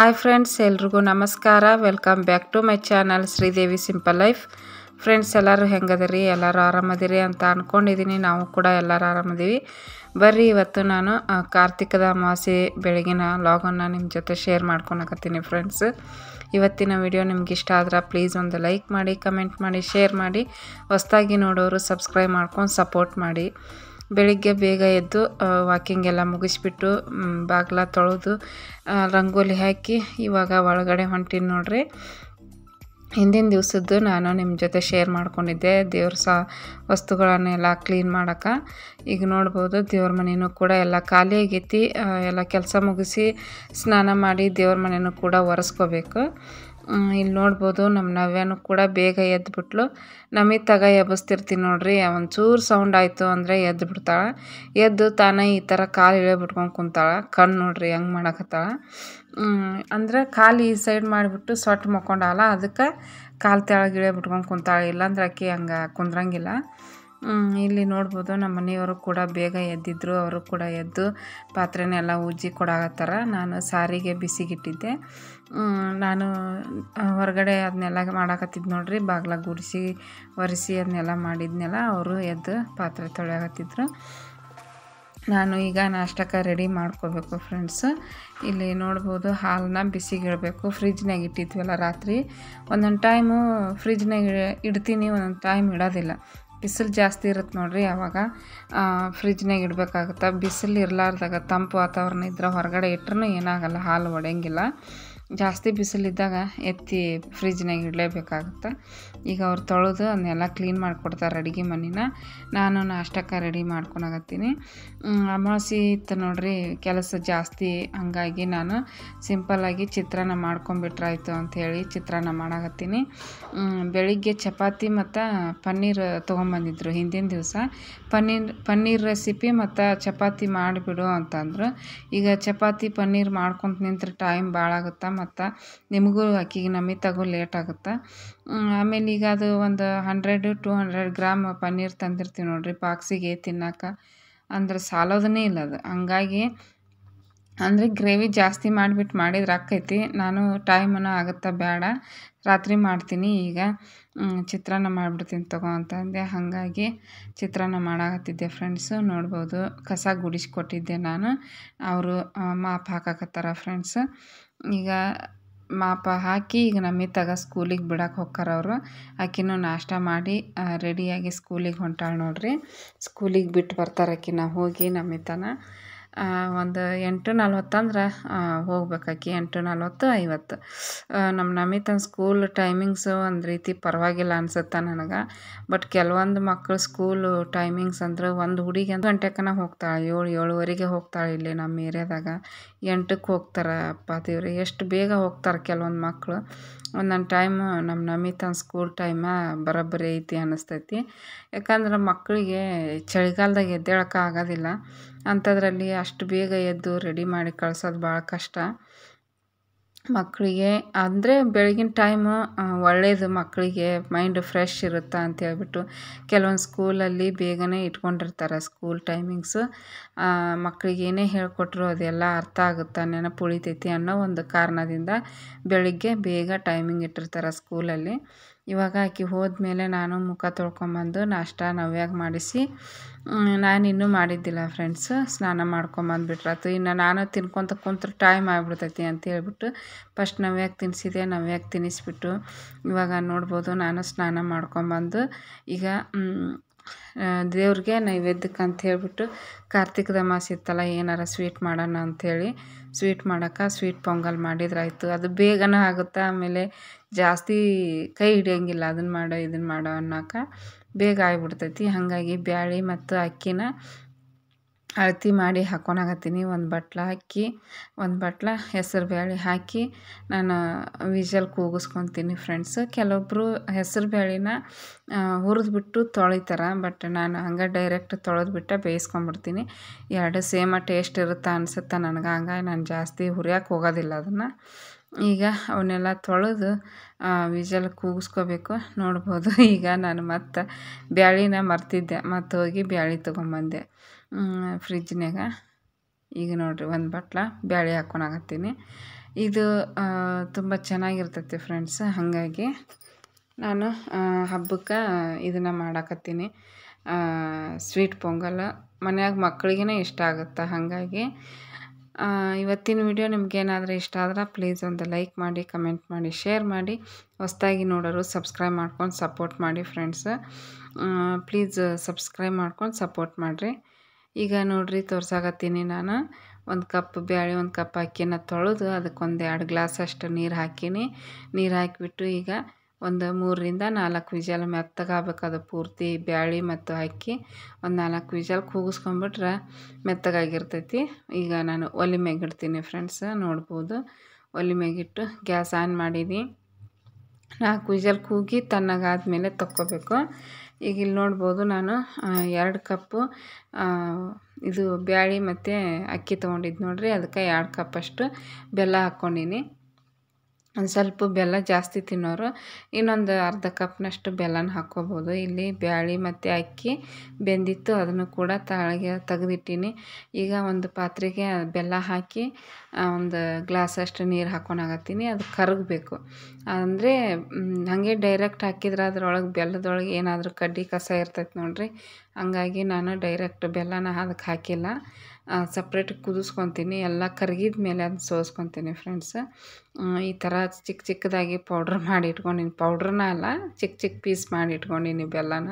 hi friends ಎಲ್ರಿಗೂ ನಮಸ್ಕಾರ welcome back to my channel Sridevi simple life friends ಎಲ್ಲರೂ ಹೆಂಗದಿರಿ ಎಲ್ಲರೂ ಆರಾಮದಿರಿ ಅಂತ ಅಂದ್ಕೊಂಡಿದ್ದೀನಿ ನಾವು ಕೂಡ ಎಲ್ಲರೂ ಆರಾಮದೀವಿ ಬರ್ರಿ ಇವತ್ತು ನಾನು ಕಾರ್ತಿಕದ ಅಮಾವಾಸೆ ಬೆಳಗಿನ ಲಾಗನ್ನು ನಿಮ್ಮ ಜೊತೆ ಶೇರ್ ಮಾಡ್ಕೊಳಕತ್ತೀನಿ ಫ್ರೆಂಡ್ಸ್ ಇವತ್ತಿನ ವಿಡಿಯೋ ನಿಮ್ಗೆ ಇಷ್ಟ ಆದ್ರೆ ಪ್ಲೀಸ್ ಒಂದು ಲೈಕ್ ಮಾಡಿ ಕಮೆಂಟ್ ಮಾಡಿ ಶೇರ್ ಮಾಡಿ ಹೊಸ್ದಾಗಿ ನೋಡೋರು ಸಬ್ಸ್ಕ್ರೈಬ್ ಮಾಡ್ಕೊಂಡು ಸಪೋರ್ಟ್ ಮಾಡಿ ಬೆಳಿಗ್ಗೆ ಬೇಗ ಎದ್ದು ವಾಕಿಂಗ್ ಎಲ್ಲ ಮುಗಿಸ್ಬಿಟ್ಟು ಬಾಗಿಲ ತೊಳೆದು ರಂಗೋಲಿ ಹಾಕಿ ಇವಾಗ ಒಳಗಡೆ ಹೊಂಟೀನಿ ನೋಡ್ರಿ ಹಿಂದಿನ ದಿವಸದ್ದು ನಾನು ನಿಮ್ಮ ಜೊತೆ ಶೇರ್ ಮಾಡ್ಕೊಂಡಿದ್ದೆ ದೇವ್ರ ಸಹ ವಸ್ತುಗಳನ್ನೆಲ್ಲ ಕ್ಲೀನ್ ಮಾಡೋಕೆ ಈಗ ನೋಡ್ಬೋದು ದೇವ್ರ ಮನೆಯೂ ಕೂಡ ಎಲ್ಲ ಖಾಲಿ ಆಗೈತಿ ಎಲ್ಲ ಕೆಲಸ ಮುಗಿಸಿ ಸ್ನಾನ ಮಾಡಿ ದೇವ್ರ ಮನೆಯೂ ಕೂಡ ಒರೆಸ್ಕೋಬೇಕು ಇಲ್ಲಿ ನೋಡ್ಬೋದು ನಮ್ಮ ನವ್ಯನೂ ಕೂಡ ಬೇಗ ಎದ್ದುಬಿಟ್ಲು ನಮಗೆ ತಗ ಎಬ್ಬಿಸ್ತಿರ್ತೀನಿ ನೋಡ್ರಿ ಒಂಚೂರು ಸೌಂಡ್ ಆಯಿತು ಅಂದರೆ ಎದ್ದು ಬಿಡ್ತಾಳೆ ಎದ್ದು ತಾನೇ ಈ ಥರ ಕಾಲು ಇಳೆ ಕುಂತಾಳೆ ಕಣ್ಣು ನೋಡ್ರಿ ಹೆಂಗೆ ಮಾಡಕತ್ತಾಳೆ ಅಂದ್ರೆ ಕಾಲು ಈ ಸೈಡ್ ಮಾಡಿಬಿಟ್ಟು ಸೊಟ್ಟು ಮಕ್ಕೊಂಡಲ್ಲ ಅದಕ್ಕೆ ಕಾಲು ತೆಳಗೆ ಇಳೆ ಬಿಟ್ಕೊಂಡು ಕುಂತಾಳೆ ಇಲ್ಲಾಂದ್ರೆ ಆಕೆ ಹಂಗೆ ಕುಂದ್ರಂಗಿಲ್ಲ ಇಲ್ಲಿ ನೋಡ್ಬೋದು ನಮ್ಮ ಮನೆಯವರು ಕೂಡ ಬೇಗ ಎದ್ದಿದ್ರು ಅವರು ಕೂಡ ಎದ್ದು ಪಾತ್ರೆನೆಲ್ಲ ಉಜ್ಜಿ ಕೊಡಾಗತ್ತಾರ ನಾನು ಸಾರಿಗೆ ಬಿಸಿಗಿಟ್ಟಿದ್ದೆ ನಾನು ಹೊರಗಡೆ ಅದನ್ನೆಲ್ಲ ಮಾಡಾಕತ್ತಿದ್ ನೋಡಿರಿ ಬಾಗ್ಲ ಗುಡಿಸಿ ಒರೆಸಿ ಅದನ್ನೆಲ್ಲ ಮಾಡಿದ್ನೆಲ್ಲ ಅವರು ಎದ್ದು ಪಾತ್ರೆ ತೊಳೆಯಕತ್ತಿದ್ರು ನಾನು ಈಗ ನಾಷ್ಟಕ್ಕೆ ರೆಡಿ ಮಾಡ್ಕೋಬೇಕು ಫ್ರೆಂಡ್ಸ್ ಇಲ್ಲಿ ನೋಡ್ಬೋದು ಹಾಲನ್ನ ಬಿಸಿಗಿಡಬೇಕು ಫ್ರಿಜ್ನಾಗ ಇಟ್ಟಿದ್ವಲ್ಲ ರಾತ್ರಿ ಒಂದೊಂದು ಟೈಮು ಫ್ರಿಜ್ನಾಗ ಇಡ್ತೀನಿ ಒಂದೊಂದು ಟೈಮ್ ಇಡೋದಿಲ್ಲ ಬಿಸಿಲು ಜಾಸ್ತಿ ಇರುತ್ತೆ ನೋಡಿರಿ ಆವಾಗ ಫ್ರಿಜ್ನಾಗ ಇಡಬೇಕಾಗತ್ತೆ ಬಿಸಿಲು ಇರಲಾರ್ದಾಗ ತಂಪು ವಾತಾವರಣ ಇದ್ರೆ ಹೊರಗಡೆ ಇಟ್ರೂ ಏನಾಗಲ್ಲ ಹಾಲು ಒಡೆಯಂಗಿಲ್ಲ ಜಾಸ್ತಿ ಬಿಸಿಲಿದ್ದಾಗ ಎತ್ತಿ ಫ್ರಿಜ್ನಾಗ ಇಡಲೇಬೇಕಾಗುತ್ತೆ ಈಗ ಅವ್ರು ತೊಳೆದು ಅದನ್ನೆಲ್ಲ ಕ್ಲೀನ್ ಮಾಡಿಕೊಡ್ತಾರೆ ಅಡುಗೆ ಮನೆನ ನಾನು ನಾಷ್ಟಕ್ಕೆ ರೆಡಿ ಮಾಡ್ಕೊಳಕತ್ತೀನಿ ಅಮಾವಾಸ್ಯೆ ಇತ್ತು ನೋಡ್ರಿ ಕೆಲಸ ಜಾಸ್ತಿ ಹಂಗಾಗಿ ನಾನು ಸಿಂಪಲ್ಲಾಗಿ ಚಿತ್ರಾನ್ನ ಮಾಡ್ಕೊಂಬಿಟ್ರಾಯ್ತು ಅಂಥೇಳಿ ಚಿತ್ರಾನ್ನ ಮಾಡಕತ್ತೀನಿ ಬೆಳಿಗ್ಗೆ ಚಪಾತಿ ಮತ್ತು ಪನ್ನೀರ್ ತೊಗೊಂಬಂದಿದ್ರು ಹಿಂದಿನ ದಿವಸ ಪನ್ನೀರ್ ಪನ್ನೀರ್ ರೆಸಿಪಿ ಮತ್ತು ಚಪಾತಿ ಮಾಡಿಬಿಡು ಅಂತಂದರು ಈಗ ಚಪಾತಿ ಪನ್ನೀರ್ ಮಾಡ್ಕೊಂತ ನಿಂತ್ರೆ ಟೈಮ್ ಭಾಳ ಆಗುತ್ತೆ ಮತ್ತು ನಿಮಗೂ ಅಕ್ಕಿಗೆ ನಮಗೆ ತಗೋ ಲೇಟ್ ಆಗುತ್ತೆ ಆಮೇಲೆ ಈಗ ಅದು ಒಂದು hundred two hundred gram paneer ತಂದಿರ್ತೀವಿ ನೋಡಿರಿ ಬಾಕ್ಸಿಗೆ ತಿನ್ನಾಕ ಅಂದ್ರೆ ಸಾಲೋದನ್ನೇ ಇಲ್ಲ ಅದು ಹಂಗಾಗಿ ಅಂದರೆ ಗ್ರೇವಿ ಜಾಸ್ತಿ ಮಾಡಿಬಿಟ್ಟು ಮಾಡಿದ್ರೆ ಆಕೈತಿ ನಾನು ಟೈಮನ್ನು ಆಗುತ್ತಾ ಬೇಡ ರಾತ್ರಿ ಮಾಡ್ತೀನಿ ಈಗ ಚಿತ್ರಾನ್ನ ಮಾಡಿಬಿಡ್ತೀನಿ ತಗೋ ಅಂತಂದೆ ಹಾಗಾಗಿ ಚಿತ್ರಾನ್ನ ಮಾಡಾಕತ್ತಿದ್ದೆ ಫ್ರೆಂಡ್ಸು ನೋಡ್ಬೋದು ಕಸ ಗುಡಿಸ್ಕೊಟ್ಟಿದ್ದೆ ನಾನು ಅವರು ಮಾಪ್ ಹಾಕಾಕತ್ತಾರ ಫ್ರೆಂಡ್ಸ್ ಈಗ ಮಾಪ ಹಾಕಿ ಈಗ ನಮ್ಮ ಸ್ಕೂಲಿಗೆ ಬಿಡೋಕೆ ಹೋಗ್ಕಾರ ಅವರು ಆಕಿನೂ ನಾಷ್ಟ ಮಾಡಿ ರೆಡಿಯಾಗಿ ಸ್ಕೂಲಿಗೆ ಹೊಂಟಾಳೆ ನೋಡ್ರಿ ಸ್ಕೂಲಿಗೆ ಬಿಟ್ಟು ಬರ್ತಾರೆ ಆಕಿ ಹೋಗಿ ನಮ್ಮ ಒಂದು ಎಂಟು ನಲ್ವತ್ತಂದ್ರೆ ಅಂದ್ರೆ ಹೋಗ್ಬೇಕಾಕಿ ಎಂಟು ನಲ್ವತ್ತು ಐವತ್ತು ನಮ್ಮ ನಮಿತನ ಸ್ಕೂಲ್ ಟೈಮಿಂಗ್ಸು ಒಂದು ರೀತಿ ಪರವಾಗಿಲ್ಲ ಅನ್ಸುತ್ತೆ ನನಗೆ ಬಟ್ ಕೆಲವೊಂದು ಮಕ್ಕಳು ಸ್ಕೂಲ್ ಟೈಮಿಂಗ್ಸ್ ಅಂದ್ರೆ ಒಂದು ಹುಡುಗಿ ಒಂದು ಗಂಟೆಕನ ಹೋಗ್ತಾಳೆ ಏಳು ಏಳುವರೆಗೆ ಹೋಗ್ತಾಳೆ ಇಲ್ಲಿ ನಮ್ಮ ಏರಿಯಾದಾಗ ಎಂಟಕ್ಕೆ ಹೋಗ್ತಾರೆ ಅಪ್ಪ ದೇವ್ರಿ ಎಷ್ಟು ಬೇಗ ಹೋಗ್ತಾರೆ ಕೆಲವೊಂದು ಮಕ್ಕಳು ಒಂದೊಂದು ಟೈಮು ನಮ್ಮ ನಮಿತನ ಸ್ಕೂಲ್ ಟೈಮ ಬರೋಬ್ಬರಿ ಐತಿ ಅನ್ನಿಸ್ತೈತಿ ಯಾಕಂದ್ರೆ ಮಕ್ಕಳಿಗೆ ಚಳಿಗಾಲದಾಗ ಎದ್ದೇಳಕ್ಕೆ ಆಗೋದಿಲ್ಲ ಅಂಥದ್ರಲ್ಲಿ ಅಷ್ಟು ಬೇಗ ಎದ್ದು ರೆಡಿ ಮಾಡಿ ಕಳ್ಸೋದು ಭಾಳ ಕಷ್ಟ ಮಕ್ಕಳಿಗೆ ಅಂದರೆ ಬೆಳಗಿನ ಟೈಮು ಒಳ್ಳೆಯದು ಮಕ್ಕಳಿಗೆ ಮೈಂಡ್ ಫ್ರೆಶ್ ಇರುತ್ತೆ ಅಂತ ಹೇಳ್ಬಿಟ್ಟು ಕೆಲವೊಂದು ಸ್ಕೂಲಲ್ಲಿ ಬೇಗನೆ ಇಟ್ಕೊಂಡಿರ್ತಾರೆ ಸ್ಕೂಲ್ ಟೈಮಿಂಗ್ಸು ಮಕ್ಕಳಿಗೆ ಏನೇ ಹೇಳಿಕೊಟ್ರು ಅದೆಲ್ಲ ಅರ್ಥ ಆಗುತ್ತಾ ನೆನಪು ಉಳಿತೈತಿ ಅನ್ನೋ ಒಂದು ಕಾರಣದಿಂದ ಬೆಳಗ್ಗೆ ಬೇಗ ಟೈಮಿಂಗ್ ಇಟ್ಟಿರ್ತಾರೆ ಸ್ಕೂಲಲ್ಲಿ ಇವಾಗ ಆಕೆ ಹೋದ್ಮೇಲೆ ನಾನು ಮುಖ ತೊಳ್ಕೊಂಬಂದು ನಾಷ್ಟ ನವ್ಯಾಗ ಮಾಡಿಸಿ ನಾನಿನ್ನೂ ಮಾಡಿದ್ದಿಲ್ಲ ಫ್ರೆಂಡ್ಸ್ ಸ್ನಾನ ಮಾಡ್ಕೊಂಬಂದುಬಿಟ್ರಾತು ಇನ್ನು ನಾನು ತಿನ್ಕೊತ ಕುಂತ್ರೆ ಟೈಮ್ ಆಗ್ಬಿಡ್ತೈತಿ ಅಂತ ಹೇಳ್ಬಿಟ್ಟು ಫಸ್ಟ್ ನವ್ಯಾಗ ತಿನ್ನಿಸಿದೆ ನವ್ಯಾಗ ತಿನ್ನಿಸ್ಬಿಟ್ಟು ಇವಾಗ ನೋಡ್ಬೋದು ನಾನು ಸ್ನಾನ ಮಾಡ್ಕೊಂಬಂದು ಈಗ ದೇವ್ರಿಗೆ ನೈವೇದ್ಯಕ್ಕೆ ಅಂತ ಹೇಳ್ಬಿಟ್ಟು ಕಾರ್ತಿಕದ ಮಾಸ ಇತ್ತಲ್ಲ ಏನಾರ ಸ್ವೀಟ್ ಮಾಡೋಣ ಅಂಥೇಳಿ ಸ್ವೀಟ್ ಮಾಡೋಕ್ಕೆ ಸ್ವೀಟ್ ಪೊಂಗಲ್ ಮಾಡಿದ್ರಾಯ್ತು ಅದು ಬೇಗನೂ ಆಗುತ್ತೆ ಆಮೇಲೆ ಜಾಸ್ತಿ ಕೈ ಹಿಡಿಯೋಂಗಿಲ್ಲ ಅದನ್ನ ಮಾಡೋ ಇದನ್ನ ಮಾಡೋ ಅನ್ನೋಕ ಬೇಗ ಆಗ್ಬಿಡ್ತೈತಿ ಹಾಗಾಗಿ ಬ್ಯಾಳೆ ಮತ್ತು ಅಕ್ಕಿನ ಅಳತಿ ಮಾಡಿ ಹಾಕೊಂಡಾಗತ್ತೀನಿ ಒಂದು ಬಟ್ಲ ಅಕ್ಕಿ ಒಂದು ಬಟ್ಲ ಹೆಸರು ಬ್ಯಾಳಿ ಹಾಕಿ ನಾನು ವಿಜಲ್ ಕೂಗಿಸ್ಕೊತೀನಿ ಫ್ರೆಂಡ್ಸ್ ಕೆಲವೊಬ್ಬರು ಹೆಸರು ಬ್ಯಾಳಿನ ಹುರಿದ್ಬಿಟ್ಟು ತೊಳಿತಾರೆ ಬಟ್ ನಾನು ಹಂಗೆ ಡೈರೆಕ್ಟ್ ಬಿಟ್ಟ ಬೇಯಿಸ್ಕೊಂಬಿಡ್ತೀನಿ ಎರಡು ಸೇಮ ಟೇಸ್ಟ್ ಇರುತ್ತೆ ಅನಿಸುತ್ತೆ ನನಗೆ ಹಂಗಾಗಿ ನಾನು ಜಾಸ್ತಿ ಹುರಿಯೋಕೆ ಹೋಗೋದಿಲ್ಲ ಅದನ್ನು ಈಗ ಅವನ್ನೆಲ್ಲ ತೊಳೆದು ವಿಜಲ್ ಕೂಗಿಸ್ಕೋಬೇಕು ನೋಡ್ಬೋದು ಈಗ ನಾನು ಮತ್ತು ಬ್ಯಾಳಿನ ಮರ್ತಿದ್ದೆ ಮತ್ತು ಹೋಗಿ ಬ್ಯಾಳಿ ತೊಗೊಂಬಂದೆ ಫ್ರಿಜ್ನಾಗ ಈಗ ನೋಡಿರಿ ಒಂದು ಬಟ್ಲ ಬ್ಯಾಳಿ ಹಾಕ್ಕೊಂಡಾಗತ್ತೀನಿ ಇದು ತುಂಬ ಚೆನ್ನಾಗಿರ್ತೈತಿ ಫ್ರೆಂಡ್ಸ್ ಹಾಗಾಗಿ ನಾನು ಹಬ್ಬಕ್ಕೆ ಇದನ್ನು ಮಾಡಾಕತ್ತೀನಿ ಸ್ವೀಟ್ ಪೊಂಗಲ್ ಮನೆಯಾಗ ಮಕ್ಕಳಿಗೇ ಇಷ್ಟ ಆಗುತ್ತೆ ಹಾಗಾಗಿ ಇವತ್ತಿನ ವಿಡಿಯೋ ನಿಮಗೇನಾದರೂ ಇಷ್ಟ ಆದ್ರೆ ಪ್ಲೀಸ್ ಒಂದು ಲೈಕ್ ಮಾಡಿ ಕಮೆಂಟ್ ಮಾಡಿ ಶೇರ್ ಮಾಡಿ ಹೊಸ್ದಾಗಿ ನೋಡೋರು ಸಬ್ಸ್ಕ್ರೈಬ್ ಮಾಡ್ಕೊಂಡು ಸಪೋರ್ಟ್ ಮಾಡಿ ಫ್ರೆಂಡ್ಸ್ ಪ್ಲೀಸ್ ಸಬ್ಸ್ಕ್ರೈಬ್ ಮಾಡ್ಕೊಂಡು ಸಪೋರ್ಟ್ ಮಾಡಿರಿ ಈಗ ನೋಡಿರಿ ತೋರ್ಸಾಕತ್ತೀನಿ ನಾನು ಒಂದು ಕಪ್ ಬ್ಯಾಳೆ ಒಂದು ಕಪ್ ಅಕ್ಕಿನ ತೊಳೆದು ಅದಕ್ಕೊಂದು ಎರಡು ಗ್ಲಾಸ್ ಅಷ್ಟು ನೀರು ಹಾಕೀನಿ ನೀರು ಹಾಕಿಬಿಟ್ಟು ಈಗ ಒಂದು ಮೂರರಿಂದ ನಾಲ್ಕು ವಿಜಲ್ ಮೆತ್ತಗಾಗಬೇಕು ಅದು ಪೂರ್ತಿ ಬ್ಯಾಳಿ ಮತ್ತು ಅಕ್ಕಿ ಒಂದು ನಾಲ್ಕು ವಿಜಲ್ ಕೂಗಿಸ್ಕೊಂಬಿಟ್ರೆ ಮೆತ್ತಗಾಗಿರ್ತೈತಿ ಈಗ ನಾನು ಒಲೆ ಇಡ್ತೀನಿ ಫ್ರೆಂಡ್ಸ್ ನೋಡ್ಬೋದು ಒಲೆ ಮ್ಯಾಗಿಟ್ಟು ಗ್ಯಾಸ್ ಆನ್ ಮಾಡೀನಿ ನಾಲ್ಕು ವಿಜಲ್ ಕೂಗಿ ಮೇಲೆ ತಕ್ಕೋಬೇಕು ಈಗ ಇಲ್ಲಿ ನೋಡ್ಬೋದು ನಾನು ಎರಡು ಕಪ್ಪು ಇದು ಬ್ಯಾಳಿ ಮತ್ತು ಅಕ್ಕಿ ತೊಗೊಂಡಿದ್ದು ನೋಡಿರಿ ಅದಕ್ಕೆ ಎರಡು ಕಪ್ಪಷ್ಟು ಬೆಲ್ಲ ಹಾಕ್ಕೊಂಡೀನಿ ಒಂದು ಸ್ವಲ್ಪ ಬೆಲ್ಲ ಜಾಸ್ತಿ ತಿನ್ನೋರು ಇನ್ನೊಂದು ಅರ್ಧ ಕಪ್ನಷ್ಟು ಬೆಲ್ಲನ ಹಾಕ್ಕೋಬೋದು ಇಲ್ಲಿ ಬ್ಯಾಳಿ ಮತ್ತು ಅಕ್ಕಿ ಬೆಂದಿತ್ತು ಅದನ್ನು ಕೂಡ ತಾಳಿಗೆ ತೆಗೆದಿಟ್ಟೀನಿ ಈಗ ಒಂದು ಪಾತ್ರೆಗೆ ಬೆಲ್ಲ ಹಾಕಿ ಒಂದು ಗ್ಲಾಸಷ್ಟು ನೀರು ಆಗತ್ತೀನಿ ಅದು ಕರಗಬೇಕು ಅಂದರೆ ಹಾಗೆ ಡೈರೆಕ್ಟ್ ಹಾಕಿದ್ರೆ ಅದ್ರೊಳಗೆ ಬೆಲ್ಲದೊಳಗೆ ಏನಾದರೂ ಕಡ್ಡಿ ಕಸ ಇರ್ತೈತೆ ನೋಡಿರಿ ಹಂಗಾಗಿ ನಾನು ಡೈರೆಕ್ಟ್ ಬೆಲ್ಲನ ಅದಕ್ಕೆ ಹಾಕಿಲ್ಲ ಸಪ್ರೇಟ್ ಕುದಿಸ್ಕೊತೀನಿ ಎಲ್ಲ ಕರಗಿದ ಮೇಲೆ ಅದನ್ನ ಸೋಸ್ಕೊತೀನಿ ಫ್ರೆಂಡ್ಸ್ ಈ ಥರ ಚಿಕ್ಕ ಚಿಕ್ಕದಾಗಿ ಪೌಡ್ರ್ ಮಾಡಿ ಇಟ್ಕೊಂಡಿನಿ ಪೌಡ್ರನ್ನ ಅಲ್ಲ ಚಿಕ್ಕ ಚಿಕ್ಕ ಪೀಸ್ ಮಾಡಿ ಇಟ್ಕೊಂಡಿನಿ ಬೆಲ್ಲನ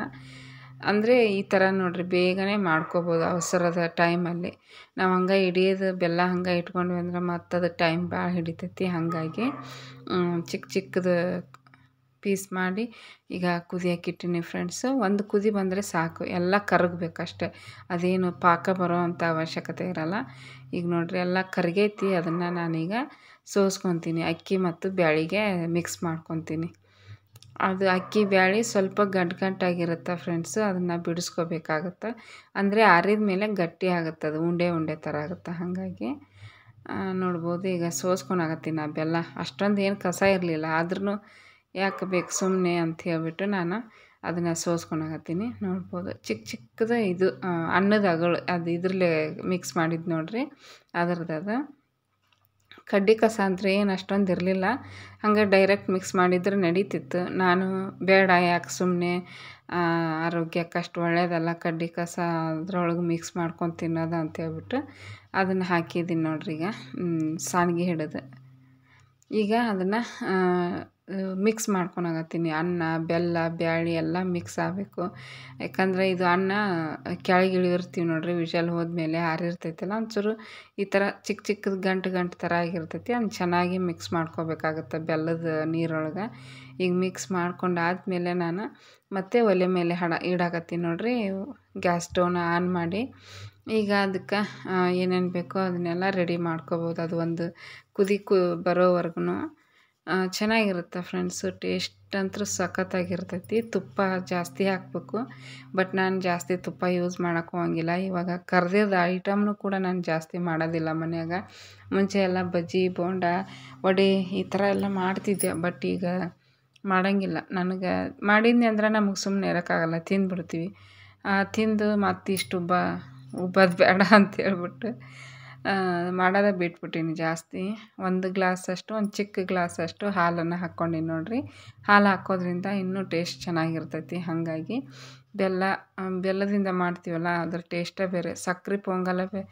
ಅಂದರೆ ಈ ಥರ ನೋಡಿರಿ ಬೇಗನೆ ಮಾಡ್ಕೋಬೋದು ಅವಸರದ ಟೈಮಲ್ಲಿ ನಾವು ಹಂಗೆ ಹಿಡಿಯೋದು ಬೆಲ್ಲ ಹಂಗೆ ಇಟ್ಕೊಂಡ್ವಿ ಅಂದ್ರೆ ಮತ್ತದು ಟೈಮ್ ಭಾಳ ಹಿಡಿತೈತಿ ಹಾಗಾಗಿ ಚಿಕ್ಕ ಚಿಕ್ಕದು ಪೀಸ್ ಮಾಡಿ ಈಗ ಕುದಿಯೋಕ್ಕಿಟ್ಟಿನಿ ಫ್ರೆಂಡ್ಸು ಒಂದು ಕುದಿ ಬಂದರೆ ಸಾಕು ಎಲ್ಲ ಕರಗಬೇಕಷ್ಟೆ ಅದೇನು ಪಾಕ ಬರೋ ಅಂಥ ಅವಶ್ಯಕತೆ ಇರಲ್ಲ ಈಗ ನೋಡಿರಿ ಎಲ್ಲ ಕರಿಗೈತಿ ಅದನ್ನು ನಾನೀಗ ಸೋಸ್ಕೊತೀನಿ ಅಕ್ಕಿ ಮತ್ತು ಬ್ಯಾಳಿಗೆ ಮಿಕ್ಸ್ ಮಾಡ್ಕೊತೀನಿ ಅದು ಅಕ್ಕಿ ಬ್ಯಾಳಿ ಸ್ವಲ್ಪ ಗಂಟು ಗಂಟಾಗಿರುತ್ತೆ ಫ್ರೆಂಡ್ಸು ಅದನ್ನು ಬಿಡಿಸ್ಕೋಬೇಕಾಗತ್ತೆ ಅಂದರೆ ಆರಿದ ಮೇಲೆ ಗಟ್ಟಿ ಆಗುತ್ತೆ ಅದು ಉಂಡೆ ಉಂಡೆ ಥರ ಆಗುತ್ತೆ ಹಾಗಾಗಿ ನೋಡ್ಬೋದು ಈಗ ಸೋಸ್ಕೊಂಡಾಗತ್ತೀನಿ ಆ ಬೆಲ್ಲ ಅಷ್ಟೊಂದು ಏನು ಕಸ ಇರಲಿಲ್ಲ ಆದ್ರೂ ಯಾಕೆ ಬೇಕು ಸುಮ್ಮನೆ ಅಂತ ಹೇಳ್ಬಿಟ್ಟು ನಾನು ಅದನ್ನು ಸೋಸ್ಕೊಳಕತ್ತೀನಿ ನೋಡ್ಬೋದು ಚಿಕ್ಕ ಚಿಕ್ಕದ ಇದು ಅನ್ನದ ಅಗಳು ಅದು ಇದ್ರಲ್ಲೇ ಮಿಕ್ಸ್ ಮಾಡಿದ್ದು ನೋಡ್ರಿ ಅದರದ್ದು ಕಡ್ಡಿ ಕಸ ಅಂದರೆ ಏನು ಅಷ್ಟೊಂದು ಇರಲಿಲ್ಲ ಹಂಗೆ ಡೈರೆಕ್ಟ್ ಮಿಕ್ಸ್ ಮಾಡಿದ್ರೆ ನಡೀತಿತ್ತು ನಾನು ಬೇಡ ಯಾಕೆ ಸುಮ್ಮನೆ ಆರೋಗ್ಯಕ್ಕೆ ಅಷ್ಟು ಒಳ್ಳೆಯದಲ್ಲ ಕಡ್ಡಿ ಕಸ ಅದರೊಳಗೆ ಮಿಕ್ಸ್ ಮಾಡ್ಕೊಂಡು ತಿನ್ನೋದು ಹೇಳ್ಬಿಟ್ಟು ಅದನ್ನು ಹಾಕಿದ್ದೀನಿ ನೋಡ್ರಿ ಈಗ ಸಾಣಿಗೆ ಹಿಡಿದು ಈಗ ಅದನ್ನು ಮಿಕ್ಸ್ ಮಾಡ್ಕೊಳಕತ್ತೀನಿ ಅನ್ನ ಬೆಲ್ಲ ಬ್ಯಾಳಿ ಎಲ್ಲ ಮಿಕ್ಸ್ ಆಗಬೇಕು ಯಾಕಂದರೆ ಇದು ಅನ್ನ ಕೆಳಗೆ ಇಳಿರ್ತೀವಿ ನೋಡ್ರಿ ವಿಷಲ್ ಹೋದ್ಮೇಲೆ ಹಾರಿರ್ತೈತಲ್ಲ ಒಂಚೂರು ಈ ಥರ ಚಿಕ್ಕ ಚಿಕ್ಕ ಗಂಟು ಗಂಟು ಥರ ಆಗಿರ್ತೈತಿ ಅದನ್ನ ಚೆನ್ನಾಗಿ ಮಿಕ್ಸ್ ಮಾಡ್ಕೋಬೇಕಾಗತ್ತೆ ಬೆಲ್ಲದ ನೀರೊಳಗೆ ಈಗ ಮಿಕ್ಸ್ ಮಾಡ್ಕೊಂಡು ಆದಮೇಲೆ ನಾನು ಮತ್ತೆ ಒಲೆ ಮೇಲೆ ಹಡ ಈಡಾಕತ್ತೀನಿ ನೋಡಿರಿ ಗ್ಯಾಸ್ ಸ್ಟೋವ್ನ ಆನ್ ಮಾಡಿ ಈಗ ಅದಕ್ಕೆ ಏನೇನು ಬೇಕೋ ಅದನ್ನೆಲ್ಲ ರೆಡಿ ಮಾಡ್ಕೋಬೋದು ಅದು ಒಂದು ಕುದಿ ಕು ಬರೋವರೆಗೂ ಚೆನ್ನಾಗಿರುತ್ತೆ ಫ್ರೆಂಡ್ಸು ಟೇಸ್ಟ್ ಅಂತೂ ಸಖತ್ತಾಗಿರ್ತೈತಿ ತುಪ್ಪ ಜಾಸ್ತಿ ಹಾಕಬೇಕು ಬಟ್ ನಾನು ಜಾಸ್ತಿ ತುಪ್ಪ ಯೂಸ್ ಮಾಡೋಕ್ಕೂ ಹೋಗಂಗಿಲ್ಲ ಇವಾಗ ಕರ್ದಿದ್ದ ಐಟಮ್ನು ಕೂಡ ನಾನು ಜಾಸ್ತಿ ಮಾಡೋದಿಲ್ಲ ಮನೆಯಾಗ ಮುಂಚೆ ಎಲ್ಲ ಬಜ್ಜಿ ಬೋಂಡ ವಡೆ ಈ ಥರ ಎಲ್ಲ ಮಾಡ್ತಿದ್ದೆ ಬಟ್ ಈಗ ಮಾಡೋಂಗಿಲ್ಲ ನನಗೆ ಮಾಡಿದ್ನಿ ಅಂದ್ರೆ ನಮಗೆ ಸುಮ್ಮನೆ ಇರೋಕ್ಕಾಗಲ್ಲ ತಿಂದುಬಿಡ್ತೀವಿ ತಿಂದು ಮತ್ತಿಷ್ಟು ಉಬ್ಬ ಉಬ್ಬದು ಬೇಡ ಅಂತ ಹೇಳ್ಬಿಟ್ಟು ಮಾಡೋದೇ ಬಿಟ್ಬಿಟ್ಟೀನಿ ಜಾಸ್ತಿ ಒಂದು ಗ್ಲಾಸಷ್ಟು ಒಂದು ಚಿಕ್ಕ ಗ್ಲಾಸಷ್ಟು ಹಾಲನ್ನು ಹಾಕ್ಕೊಂಡೀನಿ ನೋಡಿರಿ ಹಾಲು ಹಾಕೋದ್ರಿಂದ ಇನ್ನೂ ಟೇಸ್ಟ್ ಚೆನ್ನಾಗಿರ್ತೈತಿ ಹಾಗಾಗಿ ಬೆಲ್ಲ ಬೆಲ್ಲದಿಂದ ಮಾಡ್ತೀವಲ್ಲ ಅದ್ರ ಟೇಸ್ಟೇ ಬೇರೆ ಸಕ್ಕರೆ ಪೊಂಗಲ ಬೆ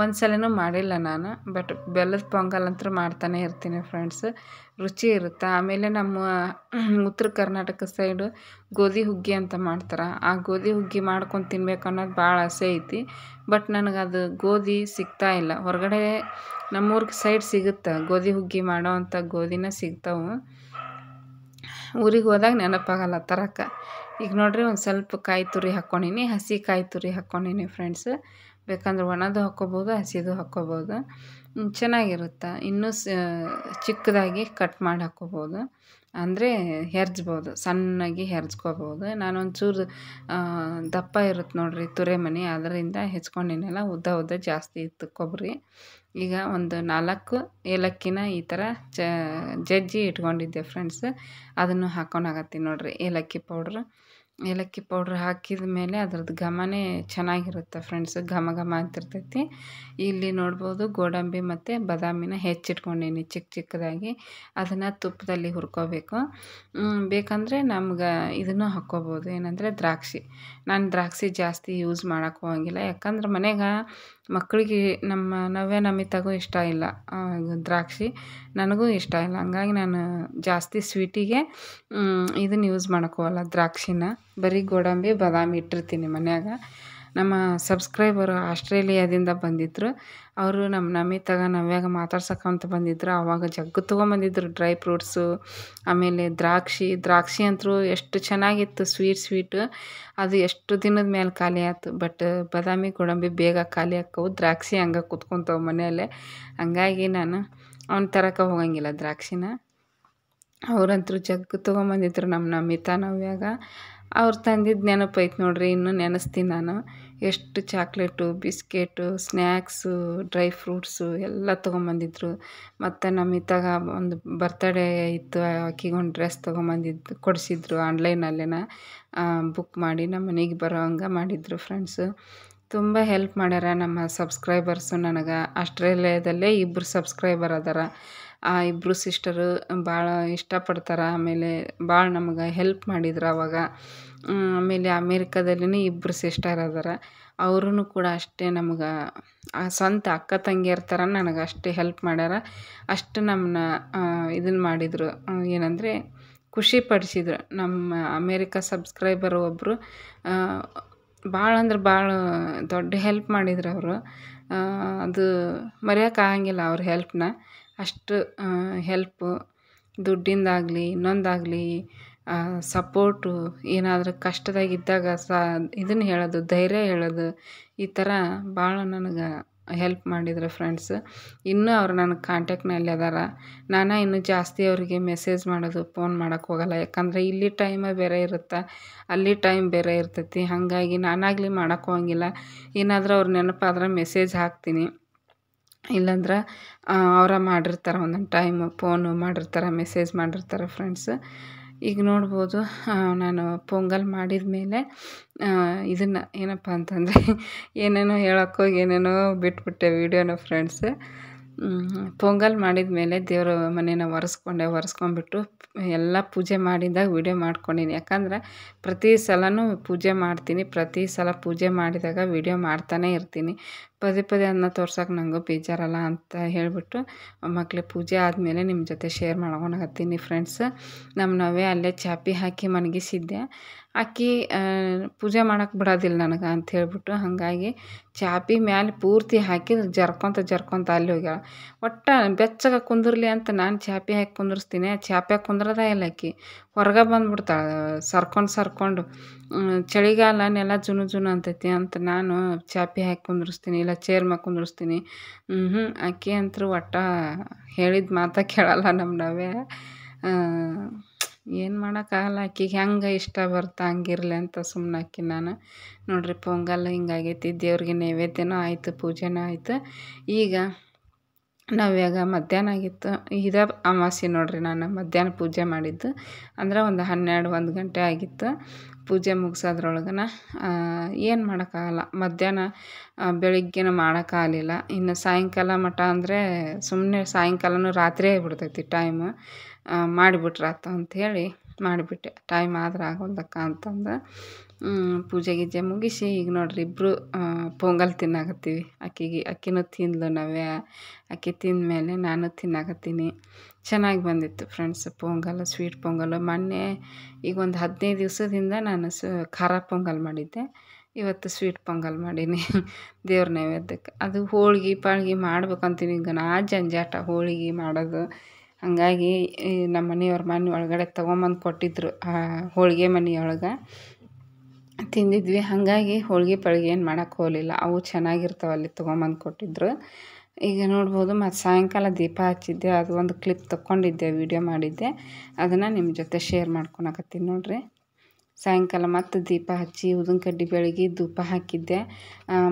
ಒಂದು ಸಲನೂ ಮಾಡಿಲ್ಲ ನಾನು ಬಟ್ ಬೆಲ್ಲದ ಪೊಂಗಲ್ ಅಂತೂ ಮಾಡ್ತಾನೆ ಇರ್ತೀನಿ ಫ್ರೆಂಡ್ಸ್ ರುಚಿ ಇರುತ್ತೆ ಆಮೇಲೆ ನಮ್ಮ ಉತ್ತರ ಕರ್ನಾಟಕ ಸೈಡು ಗೋಧಿ ಹುಗ್ಗಿ ಅಂತ ಮಾಡ್ತಾರೆ ಆ ಗೋಧಿ ಹುಗ್ಗಿ ಮಾಡ್ಕೊಂಡು ತಿನ್ಬೇಕು ಅನ್ನೋದು ಭಾಳ ಆಸೆ ಐತಿ ಬಟ್ ನನಗದು ಗೋಧಿ ಸಿಗ್ತಾ ಇಲ್ಲ ಹೊರಗಡೆ ನಮ್ಮೂರಿಗೆ ಸೈಡ್ ಸಿಗುತ್ತೆ ಗೋಧಿ ಹುಗ್ಗಿ ಮಾಡೋ ಅಂಥ ಗೋಧಿನ ಸಿಗ್ತಾವೆ ಊರಿಗೆ ಹೋದಾಗ ನೆನಪಾಗಲ್ಲ ತರಕ ಈಗ ನೋಡ್ರಿ ಒಂದು ಸ್ವಲ್ಪ ಕಾಯಿ ತುರಿ ಹಾಕ್ಕೊಂಡಿನಿ ಹಸಿ ಕಾಯಿ ತುರಿ ಹಾಕ್ಕೊಂಡಿನಿ ಫ್ರೆಂಡ್ಸ್ ಬೇಕಂದ್ರೆ ಒಣದು ಹಾಕ್ಕೋಬೋದು ಹಸಿದು ಹಾಕ್ಕೋಬೋದು ಚೆನ್ನಾಗಿರುತ್ತೆ ಇನ್ನೂ ಚಿಕ್ಕದಾಗಿ ಕಟ್ ಮಾಡಿ ಹಾಕ್ಕೋಬೋದು ಅಂದರೆ ಹೆರ್ಜ್ಬೋದು ಸಣ್ಣಗೆ ಹೆರ್ಜ್ಕೋಬೋದು ನಾನೊಂಚೂರು ದಪ್ಪ ಇರುತ್ತೆ ನೋಡಿರಿ ತುರೆ ಮನೆ ಅದರಿಂದ ಹೆಚ್ಕೊಂಡಿನೆಲ್ಲ ಉದ್ದ ಉದ್ದ ಜಾಸ್ತಿ ಇತ್ತು ಕೊಬ್ಬರಿ ಈಗ ಒಂದು ನಾಲ್ಕು ಏಲಕ್ಕಿನ ಈ ಥರ ಚ ಜಜ್ಜಿ ಇಟ್ಕೊಂಡಿದ್ದೆ ಫ್ರೆಂಡ್ಸ್ ಅದನ್ನು ಹಾಕ್ಕೊಂಡಾಗತ್ತೀನಿ ನೋಡಿರಿ ಏಲಕ್ಕಿ ಪೌಡ್ರ್ ಏಲಕ್ಕಿ ಪೌಡ್ರ್ ಹಾಕಿದ ಮೇಲೆ ಅದ್ರದ್ದು ಘಮನೇ ಚೆನ್ನಾಗಿರುತ್ತೆ ಫ್ರೆಂಡ್ಸ್ ಘಮ ಘಮ ಅಂತಿರ್ತೈತಿ ಇಲ್ಲಿ ನೋಡ್ಬೋದು ಗೋಡಂಬಿ ಮತ್ತು ಬದಾಮಿನ ಹೆಚ್ಚಿಟ್ಕೊಂಡೀನಿ ಚಿಕ್ಕ ಚಿಕ್ಕದಾಗಿ ಅದನ್ನು ತುಪ್ಪದಲ್ಲಿ ಹುರ್ಕೋಬೇಕು ಬೇಕಂದರೆ ನಮ್ಗೆ ಇದನ್ನು ಹಾಕ್ಕೋಬೋದು ಏನಂದರೆ ದ್ರಾಕ್ಷಿ ನಾನು ದ್ರಾಕ್ಷಿ ಜಾಸ್ತಿ ಯೂಸ್ ಮಾಡೋಕ್ಕೆ ಹೋಗಂಗಿಲ್ಲ ಯಾಕಂದ್ರೆ ಮನೆಗೆ ಮಕ್ಕಳಿಗೆ ನಮ್ಮ ನವ್ಯ ನಮಿತಾಗೂ ಇಷ್ಟ ಇಲ್ಲ ದ್ರಾಕ್ಷಿ ನನಗೂ ಇಷ್ಟ ಇಲ್ಲ ಹಂಗಾಗಿ ನಾನು ಜಾಸ್ತಿ ಸ್ವೀಟಿಗೆ ಇದನ್ನು ಯೂಸ್ ಮಾಡೋಕ್ಕೋಗಲ್ಲ ದ್ರಾಕ್ಷಿನ ಬರೀ ಗೋಡಂಬಿ ಬಾದಾಮಿ ಇಟ್ಟಿರ್ತೀನಿ ಮನ್ಯಾಗ ನಮ್ಮ ಸಬ್ಸ್ಕ್ರೈಬರು ಆಸ್ಟ್ರೇಲಿಯಾದಿಂದ ಬಂದಿದ್ದರು ಅವರು ನಮ್ಮ ನಮಿತಾಗ ನವ್ಯಾಗ ಮಾತಾಡ್ಸೋಕಂತ ಅಂತ ಬಂದಿದ್ರು ಆವಾಗ ಜಗ್ಗು ತೊಗೊಂಬಂದಿದ್ರು ಡ್ರೈ ಫ್ರೂಟ್ಸು ಆಮೇಲೆ ದ್ರಾಕ್ಷಿ ದ್ರಾಕ್ಷಿ ಅಂತೂ ಎಷ್ಟು ಚೆನ್ನಾಗಿತ್ತು ಸ್ವೀಟ್ ಸ್ವೀಟು ಅದು ಎಷ್ಟು ದಿನದ ಮೇಲೆ ಖಾಲಿ ಆಯ್ತು ಬಟ್ ಬಾದಾಮಿ ಗೋಡಂಬಿ ಬೇಗ ಖಾಲಿ ಹಾಕವು ದ್ರಾಕ್ಷಿ ಹಂಗೆ ಕೂತ್ಕೊತಾವೆ ಮನೆಯಲ್ಲೇ ಹಂಗಾಗಿ ನಾನು ಅವ್ನ ತರಕ ಹೋಗಂಗಿಲ್ಲ ದ್ರಾಕ್ಷಿನ ಅವರಂತೂ ಜಗ್ಗು ತೊಗೊಂಬಂದಿದ್ರು ನಮ್ಮ ನಮಿತಾ ನವ್ಯಾಗ ಅವ್ರು ತಂದಿದ್ದು ನೆನಪೈತೆ ನೋಡ್ರಿ ಇನ್ನೂ ನೆನೆಸ್ತೀನಿ ನಾನು ಎಷ್ಟು chocolate biscuit snacks dry fruits ಎಲ್ಲ ತೊಗೊಂಬಂದಿದ್ರು ಮತ್ತು ನಮ್ಮ ಇತ್ತಾಗ ಒಂದು ಬರ್ತಡೇ ಇತ್ತು ಒಂದು ಡ್ರೆಸ್ ತೊಗೊಂಬಂದಿದ್ದು ಕೊಡಿಸಿದ್ರು ಆನ್ಲೈನಲ್ಲೇನ ಬುಕ್ ಮಾಡಿ ನಮ್ಮ ಮನೆಗೆ ಬರೋ ಹಂಗೆ ಮಾಡಿದ್ರು ಫ್ರೆಂಡ್ಸು ತುಂಬ ಹೆಲ್ಪ್ ಮಾಡ್ಯಾರ ನಮ್ಮ ಸಬ್ಸ್ಕ್ರೈಬರ್ಸು ನನಗೆ ಆಸ್ಟ್ರೇಲಿಯಾದಲ್ಲೇ ಇಬ್ಬರು ಸಬ್ಸ್ಕ್ರೈಬರ್ ಅದಾರ ಆ ಇಬ್ಬರು ಸಿಸ್ಟರು ಭಾಳ ಇಷ್ಟಪಡ್ತಾರೆ ಆಮೇಲೆ ಭಾಳ ನಮ್ಗೆ ಹೆಲ್ಪ್ ಮಾಡಿದ್ರು ಅವಾಗ ಆಮೇಲೆ ಅಮೇರಿಕಾದಲ್ಲಿ ಇಬ್ಬರು ಸಿಸ್ಟರ್ ಅದಾರ ಅವ್ರೂ ಕೂಡ ಅಷ್ಟೇ ನಮ್ಗೆ ಆ ಸ್ವಂತ ಅಕ್ಕ ತಂಗಿಯರ ಥರ ನನಗೆ ಅಷ್ಟೇ ಹೆಲ್ಪ್ ಮಾಡ್ಯಾರ ಅಷ್ಟು ನಮ್ಮನ್ನ ಇದನ್ನು ಮಾಡಿದರು ಏನಂದರೆ ಖುಷಿ ಪಡಿಸಿದ್ರು ನಮ್ಮ ಅಮೇರಿಕ ಸಬ್ಸ್ಕ್ರೈಬರ್ ಒಬ್ಬರು ಭಾಳ ಅಂದ್ರೆ ಭಾಳ ದೊಡ್ಡ ಹೆಲ್ಪ್ ಮಾಡಿದ್ರು ಅವರು ಅದು ಮರೆಯೋಕ್ಕಾಗಂಗಿಲ್ಲ ಅವ್ರ ಹೆಲ್ಪ್ನ ಅಷ್ಟು ಹೆಲ್ಪ್ ದುಡ್ಡಿಂದಾಗಲಿ ಇನ್ನೊಂದಾಗಲಿ ಸಪೋರ್ಟು ಏನಾದರೂ ಇದ್ದಾಗ ಸಹ ಇದನ್ನು ಹೇಳೋದು ಧೈರ್ಯ ಹೇಳೋದು ಈ ಥರ ಭಾಳ ನನಗೆ ಹೆಲ್ಪ್ ಮಾಡಿದ್ರು ಫ್ರೆಂಡ್ಸ್ ಇನ್ನೂ ಅವ್ರು ನನ್ನ ಕಾಂಟ್ಯಾಕ್ಟ್ನಲ್ಲಿ ಅದಾರ ನಾನು ಇನ್ನೂ ಜಾಸ್ತಿ ಅವರಿಗೆ ಮೆಸೇಜ್ ಮಾಡೋದು ಫೋನ್ ಮಾಡೋಕ್ಕೆ ಹೋಗಲ್ಲ ಯಾಕಂದರೆ ಇಲ್ಲಿ ಟೈಮ ಬೇರೆ ಇರುತ್ತೆ ಅಲ್ಲಿ ಟೈಮ್ ಬೇರೆ ಇರ್ತೈತಿ ಹಾಗಾಗಿ ನಾನಾಗಲಿ ಮಾಡೋಕ್ಕೆ ಹೋಗಂಗಿಲ್ಲ ಏನಾದರೂ ಅವ್ರು ನೆನಪಾದ್ರೆ ಮೆಸೇಜ್ ಹಾಕ್ತೀನಿ ಇಲ್ಲಾಂದ್ರೆ ಅವರ ಮಾಡಿರ್ತಾರೆ ಒಂದೊಂದು ಟೈಮ್ ಫೋನು ಮಾಡಿರ್ತಾರೆ ಮೆಸೇಜ್ ಮಾಡಿರ್ತಾರೆ ಫ್ರೆಂಡ್ಸ್ ಈಗ ನೋಡ್ಬೋದು ನಾನು ಪೊಂಗಲ್ ಮಾಡಿದ ಮೇಲೆ ಇದನ್ನು ಏನಪ್ಪ ಅಂತಂದರೆ ಏನೇನೋ ಹೇಳೋಕ್ಕೋಗಿ ಏನೇನೋ ಬಿಟ್ಬಿಟ್ಟೆ ವೀಡಿಯೋನ ಫ್ರೆಂಡ್ಸ್ ಪೊಂಗಲ್ ಮಾಡಿದ ಮೇಲೆ ದೇವರ ಮನೇನ ಒರೆಸ್ಕೊಂಡೆ ಒರೆಸ್ಕೊಂಡ್ಬಿಟ್ಟು ಎಲ್ಲ ಪೂಜೆ ಮಾಡಿದಾಗ ವೀಡಿಯೋ ಮಾಡ್ಕೊಂಡಿನಿ ಯಾಕಂದ್ರೆ ಪ್ರತಿ ಸಲವೂ ಪೂಜೆ ಮಾಡ್ತೀನಿ ಪ್ರತಿ ಸಲ ಪೂಜೆ ಮಾಡಿದಾಗ ವೀಡಿಯೋ ಮಾಡ್ತಾನೆ ಇರ್ತೀನಿ ಪದೇ ಪದೇ ಅದನ್ನ ತೋರ್ಸೋಕೆ ನನಗೂ ಬೇಜಾರಲ್ಲ ಅಂತ ಹೇಳಿಬಿಟ್ಟು ಮಕ್ಳಿಗೆ ಪೂಜೆ ಆದಮೇಲೆ ನಿಮ್ಮ ಜೊತೆ ಶೇರ್ ಮಾಡ್ಕೊಳಕತ್ತೀನಿ ಫ್ರೆಂಡ್ಸ್ ನಮ್ಮ ನಾವೇ ಅಲ್ಲೇ ಚಾಪಿ ಹಾಕಿ ಮನಗಿಸಿದ್ದೆ ಅಕ್ಕಿ ಪೂಜೆ ಮಾಡೋಕೆ ಬಿಡೋದಿಲ್ಲ ನನಗೆ ಅಂತ ಹೇಳಿಬಿಟ್ಟು ಹಾಗಾಗಿ ಚಾಪಿ ಮ್ಯಾಲೆ ಪೂರ್ತಿ ಹಾಕಿ ಜರ್ಕೊಂತ ಜರ್ಕೊಂತ ಅಲ್ಲಿ ಹೋಗ್ಯಾಳ ಒಟ್ಟು ಬೆಚ್ಚಗೆ ಕುಂದಿರ್ಲಿ ಅಂತ ನಾನು ಚಾಪಿ ಹಾಕಿ ಕುಂದಿರ್ಸ್ತೀನಿ ಚಾಪಿ ಹಾಕಿ ಕುಂದ್ರದ ಇಲ್ಲ ಅಕ್ಕಿ ಹೊರಗೆ ಬಂದ್ಬಿಡ್ತಾಳೆ ಸರ್ಕೊಂಡು ಸರ್ಕೊಂಡು ಚಳಿಗಾಲ ನೆಲ ಜುನು ಜುನು ಅಂತೈತಿ ಅಂತ ನಾನು ಚಾಪಿ ಹಾಕಿ ಕುಂದ್ರಿಸ್ತೀನಿ ಇಲ್ಲ ಚೇರ್ ಮಾಡಿ ಕುಂದ್ರಿಸ್ತೀನಿ ಹ್ಞೂ ಅಕ್ಕಿ ಅಂತೂ ಒಟ್ಟ ಹೇಳಿದ ಮಾತಾ ಕೇಳಲ್ಲ ನಮ್ಮ ನಾವೇ ಏನು ಮಾಡೋಕ್ಕಾಗಲ್ಲ ಆಕಿಗೆ ಹೆಂಗೆ ಇಷ್ಟ ಬರ್ತಾ ಹಂಗಿರಲಿ ಅಂತ ಸುಮ್ಮನೆ ಅಕ್ಕಿ ನಾನು ನೋಡ್ರಿ ಪೊಂಗಲ್ ಹಿಂಗಾಗೈತಿ ದೇವ್ರಿಗೆ ನೈವೇದ್ಯನೂ ಆಯಿತು ಪೂಜೆನೂ ಆಯಿತು ಈಗ ನಾವ್ಯಾಗ ಮಧ್ಯಾಹ್ನ ಆಗಿತ್ತು ಇದ ಅಮಾವಾಸ್ಯೆ ನೋಡ್ರಿ ನಾನು ಮಧ್ಯಾಹ್ನ ಪೂಜೆ ಮಾಡಿದ್ದು ಅಂದ್ರೆ ಒಂದು ಹನ್ನೆರಡು ಒಂದು ಗಂಟೆ ಆಗಿತ್ತು ಪೂಜೆ ಮುಗಿಸೋದ್ರೊಳಗನ ಏನು ಮಾಡೋಕ್ಕಾಗಲ್ಲ ಮಧ್ಯಾಹ್ನ ಬೆಳಿಗ್ಗೆನ ಮಾಡೋಕ್ಕಾಗಲಿಲ್ಲ ಇನ್ನು ಸಾಯಂಕಾಲ ಮಠ ಅಂದರೆ ಸುಮ್ಮನೆ ಸಾಯಂಕಾಲನೂ ರಾತ್ರಿ ಆಗಿಬಿಡ್ತೈತಿ ಟೈಮ್ ಮಾಡಿಬಿಟ್ರಾತ ಅಂಥೇಳಿ ಮಾಡಿಬಿಟ್ಟೆ ಟೈಮ್ ಆದ್ರೆ ಆಗೋದಕ್ಕ ಅಂತಂದು ಪೂಜೆ ಗೀಜೆ ಮುಗಿಸಿ ಈಗ ನೋಡ್ರಿ ಇಬ್ಬರು ಪೊಂಗಲ್ ತಿನ್ನಾಕತ್ತೀವಿ ಅಕ್ಕಿಗೆ ಅಕ್ಕಿನೂ ತಿಂದ್ಲು ನಾವೇ ಅಕ್ಕಿ ತಿಂದ ಮೇಲೆ ನಾನು ತಿನ್ನಾಕತ್ತೀನಿ ಚೆನ್ನಾಗಿ ಬಂದಿತ್ತು ಫ್ರೆಂಡ್ಸ್ ಪೊಂಗಲ್ ಸ್ವೀಟ್ ಪೊಂಗಲ್ ಮೊನ್ನೆ ಈಗ ಒಂದು ಹದಿನೈದು ದಿವಸದಿಂದ ನಾನು ಸ ಖಾರ ಪೊಂಗಲ್ ಮಾಡಿದ್ದೆ ಇವತ್ತು ಸ್ವೀಟ್ ಪೊಂಗಲ್ ಮಾಡೀನಿ ದೇವ್ರ ನೈವೇದ್ಯಕ್ಕೆ ಅದು ಹೋಳಿಗೆ ಪಾಳ್ಗೆ ಮಾಡ್ಬೇಕಂತೀನಿ ಈಗ ನಾ ಜಂಜಾಟ ಹೋಳಿಗೆ ಮಾಡೋದು ಹಾಗಾಗಿ ನಮ್ಮ ಮನೆಯವ್ರ ಮನೆ ಒಳಗಡೆ ತೊಗೊಂಬಂದು ಕೊಟ್ಟಿದ್ರು ಆ ಹೋಳಿಗೆ ಮನೆಯೊಳಗೆ ತಿಂದಿದ್ವಿ ಹಾಗಾಗಿ ಹೋಳಿಗೆ ಪಳಿಗೆ ಏನು ಮಾಡೋಕ್ಕೆ ಹೋಗಲಿಲ್ಲ ಅವು ಚೆನ್ನಾಗಿರ್ತಾವಲ್ಲಿ ತೊಗೊಂಬಂದು ಕೊಟ್ಟಿದ್ರು ಈಗ ನೋಡ್ಬೋದು ಮತ್ತು ಸಾಯಂಕಾಲ ದೀಪ ಹಚ್ಚಿದ್ದೆ ಅದು ಒಂದು ಕ್ಲಿಪ್ ತೊಗೊಂಡಿದ್ದೆ ವಿಡಿಯೋ ಮಾಡಿದ್ದೆ ಅದನ್ನು ನಿಮ್ಮ ಜೊತೆ ಶೇರ್ ಮಾಡ್ಕೊಳಕತ್ತೀನಿ ನೋಡಿರಿ ಸಾಯಂಕಾಲ ಮತ್ತು ದೀಪ ಹಚ್ಚಿ ಉದನ್ ಕಡ್ಡಿ ಬೆಳಗ್ಗೆ ಧೂಪ ಹಾಕಿದ್ದೆ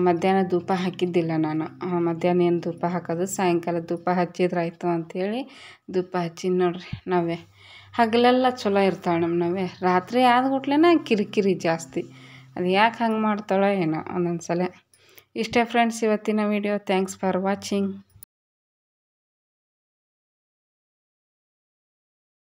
ಮಧ್ಯಾಹ್ನ ಧೂಪ ಹಾಕಿದ್ದಿಲ್ಲ ನಾನು ಮಧ್ಯಾಹ್ನ ಏನು ಧೂಪ ಹಾಕೋದು ಸಾಯಂಕಾಲ ಧೂಪ ಹಚ್ಚಿದ್ರಾಯ್ತು ಅಂಥೇಳಿ ಧೂಪ ಹಚ್ಚಿ ನೋಡ್ರಿ ನಾವೇ ಹಗಲೆಲ್ಲ ಚಲೋ ಇರ್ತಾಳೆ ನಮ್ಮ ನಾವೇ ರಾತ್ರಿ ಆದ ಕಿರಿಕಿರಿ ಜಾಸ್ತಿ ಅದು ಯಾಕೆ ಹಂಗೆ ಮಾಡ್ತಾಳೆ ಏನೋ ಒಂದೊಂದು ಸಲ ಇಷ್ಟೇ ಫ್ರೆಂಡ್ಸ್ ಇವತ್ತಿನ ವೀಡಿಯೋ ಥ್ಯಾಂಕ್ಸ್ ಫಾರ್ ವಾಚಿಂಗ್